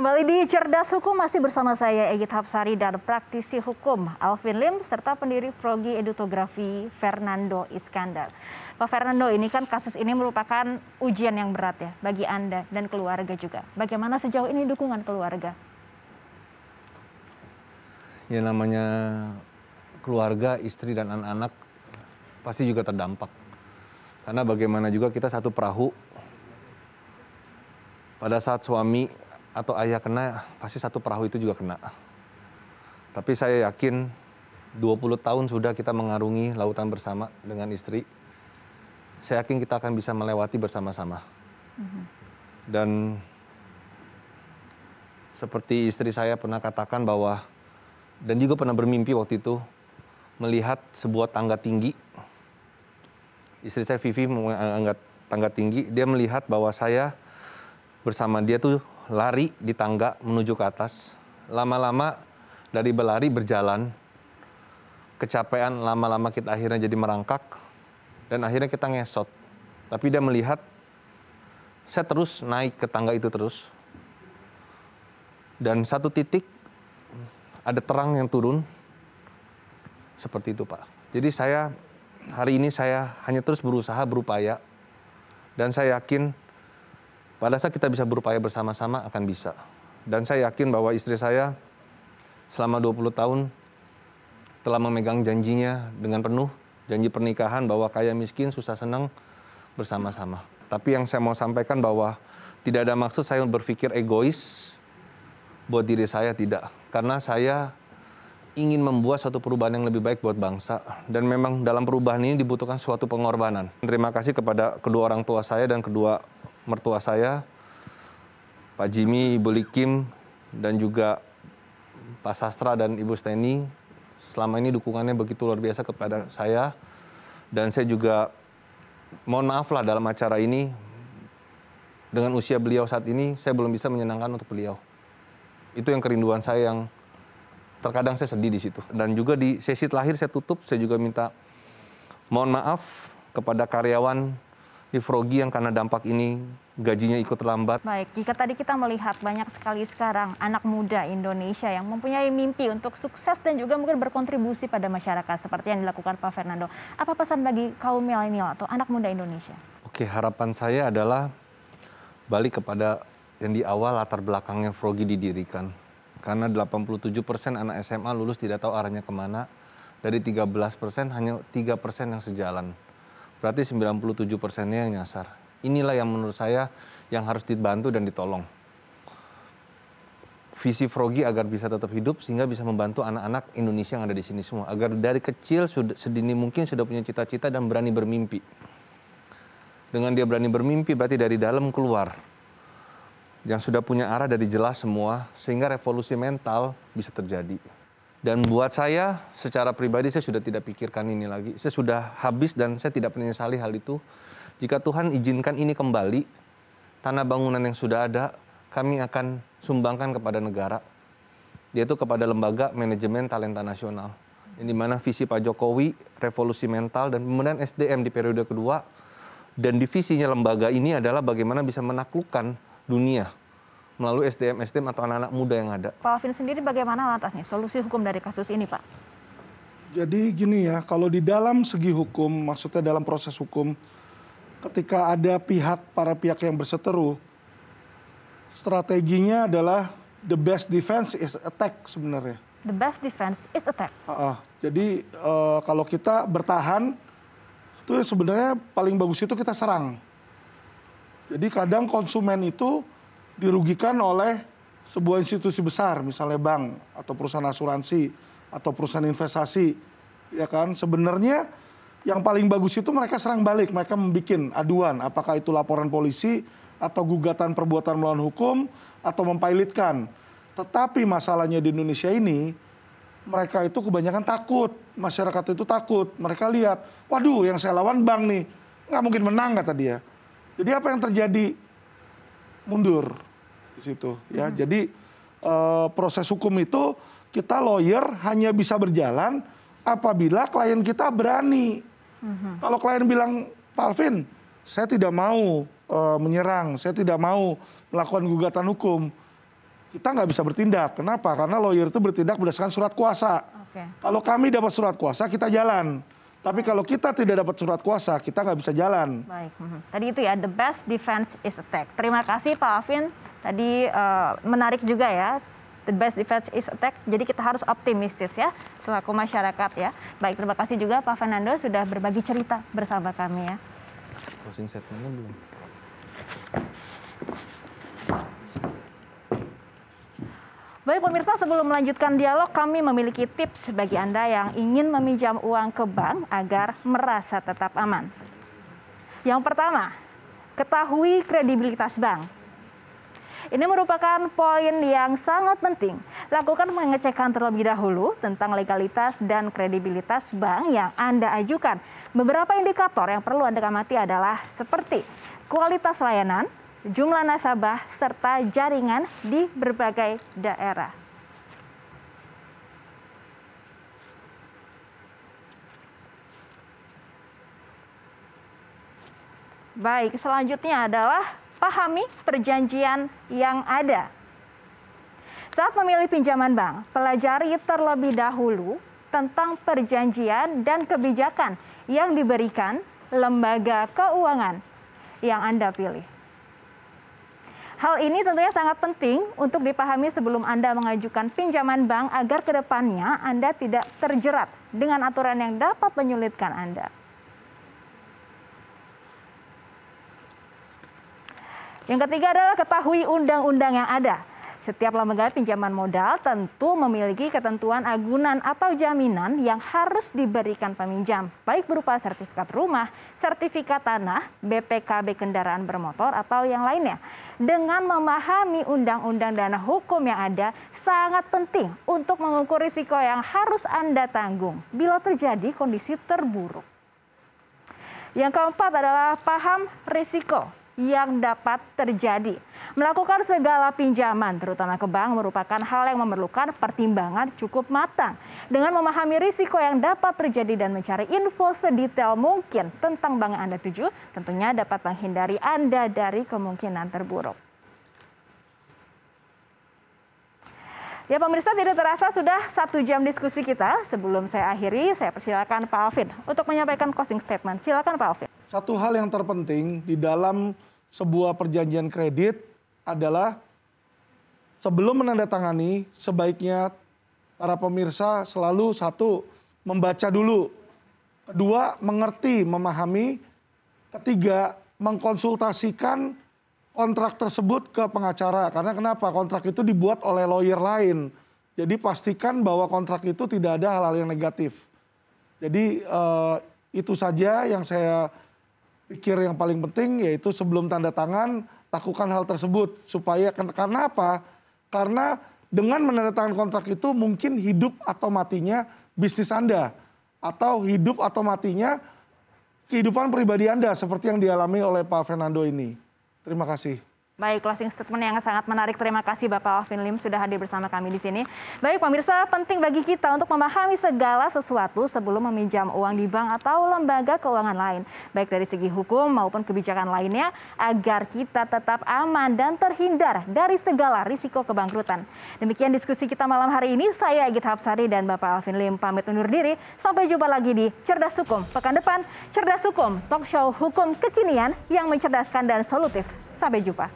Kembali di Cerdas Hukum masih bersama saya Egit Hapsari dan praktisi hukum Alvin Lim serta pendiri Frogi Edutografi Fernando Iskandar. Pak Fernando, ini kan kasus ini merupakan ujian yang berat ya bagi Anda dan keluarga juga. Bagaimana sejauh ini dukungan keluarga? Ya namanya keluarga, istri dan anak-anak pasti juga terdampak. Karena bagaimana juga kita satu perahu pada saat suami atau ayah kena, pasti satu perahu itu juga kena. Tapi saya yakin 20 tahun sudah kita mengarungi lautan bersama dengan istri. Saya yakin kita akan bisa melewati bersama-sama. Mhm. Dan seperti istri saya pernah katakan bahwa, dan juga pernah bermimpi waktu itu, melihat sebuah tangga tinggi. Istri saya Vivi mengangkat tangga tinggi, dia melihat bahwa saya bersama dia tuh lari di tangga menuju ke atas. Lama-lama dari berlari berjalan, kecapean lama-lama kita akhirnya jadi merangkak, dan akhirnya kita ngesot. Tapi dia melihat, saya terus naik ke tangga itu terus. Dan satu titik, ada terang yang turun. Seperti itu Pak. Jadi saya, hari ini saya hanya terus berusaha, berupaya. Dan saya yakin pada saat kita bisa berupaya bersama-sama akan bisa. Dan saya yakin bahwa istri saya selama 20 tahun telah memegang janjinya dengan penuh, janji pernikahan bahwa kaya miskin, susah senang bersama-sama. Tapi yang saya mau sampaikan bahwa tidak ada maksud saya berpikir egois buat diri saya tidak. Karena saya ingin membuat suatu perubahan yang lebih baik buat bangsa dan memang dalam perubahan ini dibutuhkan suatu pengorbanan. Terima kasih kepada kedua orang tua saya dan kedua mertua saya, Pak Jimmy, Ibu Likim, dan juga Pak Sastra dan Ibu Steni selama ini dukungannya begitu luar biasa kepada saya dan saya juga mohon maaf lah dalam acara ini dengan usia beliau saat ini saya belum bisa menyenangkan untuk beliau itu yang kerinduan saya yang terkadang saya sedih di situ dan juga di sesi terakhir saya tutup saya juga minta mohon maaf kepada karyawan di Frogi yang karena dampak ini gajinya ikut terlambat. Baik, jika tadi kita melihat banyak sekali sekarang anak muda Indonesia yang mempunyai mimpi untuk sukses dan juga mungkin berkontribusi pada masyarakat seperti yang dilakukan Pak Fernando. Apa pesan bagi kaum milenial atau anak muda Indonesia? Oke, harapan saya adalah balik kepada yang di awal latar belakangnya Frogi didirikan. Karena 87 persen anak SMA lulus tidak tahu arahnya kemana. Dari 13 persen, hanya 3 persen yang sejalan berarti 97 persennya yang nyasar. Inilah yang menurut saya yang harus dibantu dan ditolong. Visi Frogi agar bisa tetap hidup sehingga bisa membantu anak-anak Indonesia yang ada di sini semua. Agar dari kecil sudah, sedini mungkin sudah punya cita-cita dan berani bermimpi. Dengan dia berani bermimpi berarti dari dalam keluar. Yang sudah punya arah dari jelas semua sehingga revolusi mental bisa terjadi. Dan buat saya secara pribadi saya sudah tidak pikirkan ini lagi. Saya sudah habis dan saya tidak menyesali hal itu. Jika Tuhan izinkan ini kembali, tanah bangunan yang sudah ada kami akan sumbangkan kepada negara. Yaitu kepada lembaga manajemen talenta nasional. Di mana visi Pak Jokowi, revolusi mental dan pembinaan SDM di periode kedua dan divisinya lembaga ini adalah bagaimana bisa menaklukkan dunia melalui SDM-SDM atau anak-anak muda yang ada. Pak Alvin sendiri bagaimana lantasnya solusi hukum dari kasus ini Pak? Jadi gini ya, kalau di dalam segi hukum, maksudnya dalam proses hukum, ketika ada pihak, para pihak yang berseteru, strateginya adalah the best defense is attack sebenarnya. The best defense is attack. Uh, uh, jadi uh, kalau kita bertahan itu sebenarnya paling bagus itu kita serang. Jadi kadang konsumen itu dirugikan oleh sebuah institusi besar, misalnya bank atau perusahaan asuransi atau perusahaan investasi, ya kan? Sebenarnya yang paling bagus itu mereka serang balik, mereka membuat aduan, apakah itu laporan polisi atau gugatan perbuatan melawan hukum atau mempailitkan. Tetapi masalahnya di Indonesia ini mereka itu kebanyakan takut, masyarakat itu takut. Mereka lihat, waduh yang saya lawan bank nih, nggak mungkin menang kata dia. Jadi apa yang terjadi? Mundur di situ ya. Hmm. Jadi uh, proses hukum itu kita lawyer hanya bisa berjalan apabila klien kita berani. Hmm. Kalau klien bilang, "Pak Alvin, saya tidak mau uh, menyerang, saya tidak mau melakukan gugatan hukum." Kita nggak bisa bertindak. Kenapa? Karena lawyer itu bertindak berdasarkan surat kuasa. Okay. Kalau kami dapat surat kuasa, kita jalan. Tapi kalau kita tidak dapat surat kuasa, kita nggak bisa jalan. Baik. Hmm. Tadi itu ya, the best defense is attack. Terima kasih Pak Afin. Tadi uh, menarik juga ya, the best defense is attack. Jadi kita harus optimistis ya selaku masyarakat ya. Baik, terima kasih juga Pak Fernando sudah berbagi cerita bersama kami ya. Closing statement belum. Baik pemirsa, sebelum melanjutkan dialog, kami memiliki tips bagi Anda yang ingin meminjam uang ke bank agar merasa tetap aman. Yang pertama, ketahui kredibilitas bank. Ini merupakan poin yang sangat penting. Lakukan pengecekan terlebih dahulu tentang legalitas dan kredibilitas bank yang Anda ajukan. Beberapa indikator yang perlu Anda amati adalah seperti kualitas layanan, jumlah nasabah, serta jaringan di berbagai daerah. Baik, selanjutnya adalah pahami perjanjian yang ada. Saat memilih pinjaman bank, pelajari terlebih dahulu tentang perjanjian dan kebijakan yang diberikan lembaga keuangan yang Anda pilih. Hal ini tentunya sangat penting untuk dipahami sebelum Anda mengajukan pinjaman bank agar kedepannya Anda tidak terjerat dengan aturan yang dapat menyulitkan Anda. Yang ketiga adalah ketahui undang-undang yang ada. Setiap lembaga pinjaman modal tentu memiliki ketentuan agunan atau jaminan yang harus diberikan peminjam, baik berupa sertifikat rumah, sertifikat tanah, BPKB kendaraan bermotor, atau yang lainnya. Dengan memahami undang-undang dana hukum yang ada, sangat penting untuk mengukur risiko yang harus Anda tanggung bila terjadi kondisi terburuk. Yang keempat adalah paham risiko yang dapat terjadi. Melakukan segala pinjaman, terutama ke bank, merupakan hal yang memerlukan pertimbangan cukup matang. Dengan memahami risiko yang dapat terjadi dan mencari info sedetail mungkin tentang bank yang Anda tuju, tentunya dapat menghindari Anda dari kemungkinan terburuk. Ya pemirsa tidak terasa sudah satu jam diskusi kita. Sebelum saya akhiri, saya persilakan Pak Alvin untuk menyampaikan closing statement. Silakan Pak Alvin. Satu hal yang terpenting di dalam sebuah perjanjian kredit adalah sebelum menandatangani sebaiknya para pemirsa selalu satu membaca dulu, kedua mengerti, memahami, ketiga mengkonsultasikan kontrak tersebut ke pengacara. Karena kenapa? Kontrak itu dibuat oleh lawyer lain. Jadi pastikan bahwa kontrak itu tidak ada hal-hal yang negatif. Jadi eh, itu saja yang saya pikir yang paling penting yaitu sebelum tanda tangan lakukan hal tersebut supaya karena apa? Karena dengan menandatangani kontrak itu mungkin hidup atau matinya bisnis Anda atau hidup atau matinya kehidupan pribadi Anda seperti yang dialami oleh Pak Fernando ini. Terima kasih. Baik, closing statement yang sangat menarik. Terima kasih Bapak Alvin Lim sudah hadir bersama kami di sini. Baik, pemirsa, penting bagi kita untuk memahami segala sesuatu sebelum meminjam uang di bank atau lembaga keuangan lain, baik dari segi hukum maupun kebijakan lainnya, agar kita tetap aman dan terhindar dari segala risiko kebangkrutan. Demikian diskusi kita malam hari ini. Saya Egit Hapsari dan Bapak Alvin Lim pamit undur diri. Sampai jumpa lagi di Cerdas Hukum. Pekan depan, Cerdas Hukum, talk show hukum kekinian yang mencerdaskan dan solutif. Sampai jumpa.